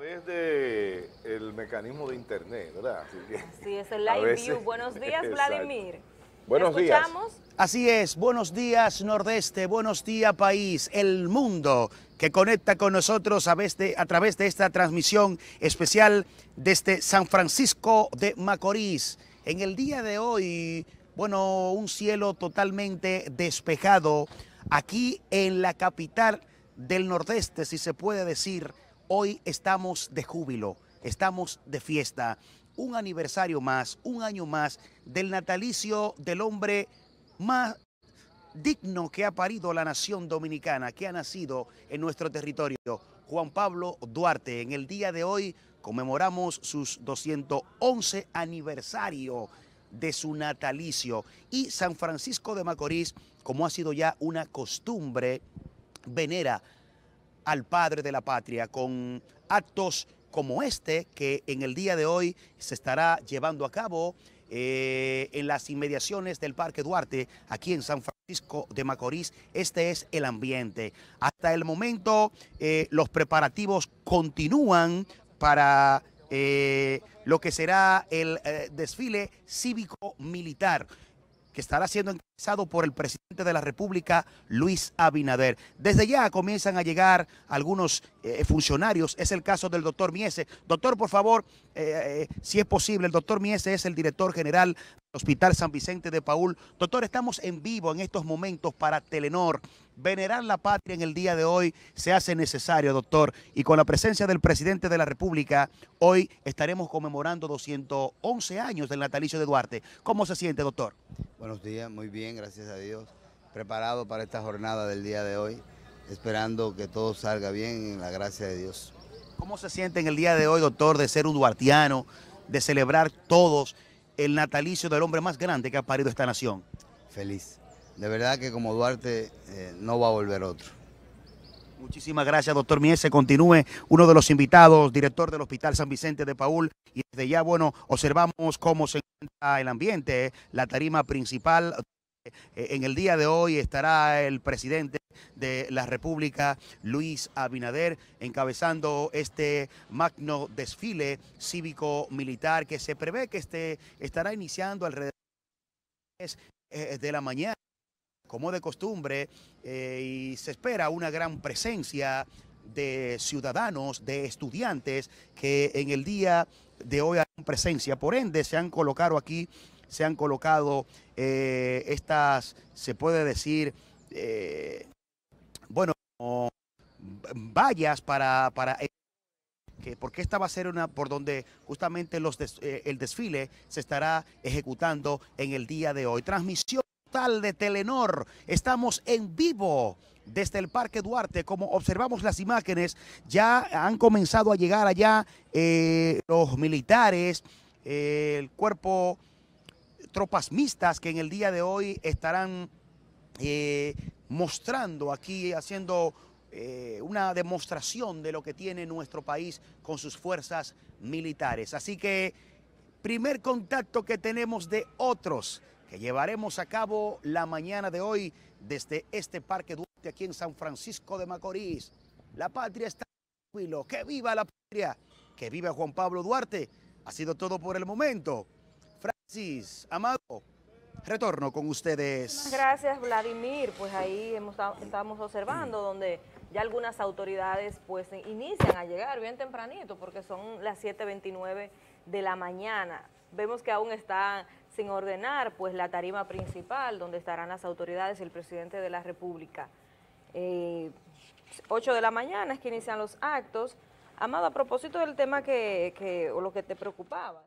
través del mecanismo de internet, ¿verdad? Así, sí, es, el live view. Buenos días, Vladimir. Buenos días. Así es, buenos días Nordeste, buenos días país, el mundo que conecta con nosotros a, a través de esta transmisión especial desde San Francisco de Macorís. En el día de hoy, bueno, un cielo totalmente despejado aquí en la capital del Nordeste, si se puede decir, Hoy estamos de júbilo, estamos de fiesta. Un aniversario más, un año más del natalicio del hombre más digno que ha parido la nación dominicana, que ha nacido en nuestro territorio, Juan Pablo Duarte. En el día de hoy conmemoramos sus 211 aniversario de su natalicio y San Francisco de Macorís, como ha sido ya una costumbre, venera al padre de la patria con actos como este que en el día de hoy se estará llevando a cabo eh, en las inmediaciones del Parque Duarte, aquí en San Francisco de Macorís. Este es el ambiente. Hasta el momento eh, los preparativos continúan para eh, lo que será el desfile cívico-militar que estará siendo encabezado por el presidente de la República, Luis Abinader. Desde ya comienzan a llegar algunos eh, funcionarios, es el caso del doctor Miese. Doctor, por favor, eh, eh, si es posible, el doctor Miese es el director general del Hospital San Vicente de Paul. Doctor, estamos en vivo en estos momentos para Telenor. Venerar la patria en el día de hoy se hace necesario, doctor, y con la presencia del presidente de la República, hoy estaremos conmemorando 211 años del natalicio de Duarte. ¿Cómo se siente, doctor? Buenos días, muy bien, gracias a Dios. Preparado para esta jornada del día de hoy, esperando que todo salga bien en la gracia de Dios. ¿Cómo se siente en el día de hoy, doctor, de ser un duartiano, de celebrar todos el natalicio del hombre más grande que ha parido esta nación? Feliz. De verdad que como Duarte eh, no va a volver otro. Muchísimas gracias, doctor Se Continúe uno de los invitados, director del Hospital San Vicente de Paul. Y desde ya, bueno, observamos cómo se encuentra el ambiente, ¿eh? la tarima principal. Eh, en el día de hoy estará el presidente de la República, Luis Abinader, encabezando este magno desfile cívico-militar que se prevé que este, estará iniciando alrededor de eh, la mañana como de costumbre, eh, y se espera una gran presencia de ciudadanos, de estudiantes que en el día de hoy hay presencia. Por ende, se han colocado aquí, se han colocado eh, estas, se puede decir, eh, bueno, vallas para, para que porque esta va a ser una por donde justamente los el desfile se estará ejecutando en el día de hoy. Transmisión de Telenor. Estamos en vivo desde el Parque Duarte. Como observamos las imágenes, ya han comenzado a llegar allá eh, los militares, eh, el cuerpo tropas mixtas que en el día de hoy estarán eh, mostrando aquí, haciendo una demostración de lo que tiene nuestro país con sus fuerzas militares. Así que primer contacto que tenemos de otros que llevaremos a cabo la mañana de hoy desde este Parque Duarte aquí en San Francisco de Macorís. La patria está tranquilo, que viva la patria, que viva Juan Pablo Duarte. Ha sido todo por el momento. Francis, amado, retorno con ustedes. Muchas gracias, Vladimir. Pues ahí hemos, estamos observando mm. donde ya algunas autoridades pues inician a llegar bien tempranito porque son las 7.29 de la mañana. Vemos que aún están sin ordenar pues la tarima principal donde estarán las autoridades y el presidente de la República. Eh, ocho 8 de la mañana es que inician los actos. Amado, a propósito del tema que, que o lo que te preocupaba.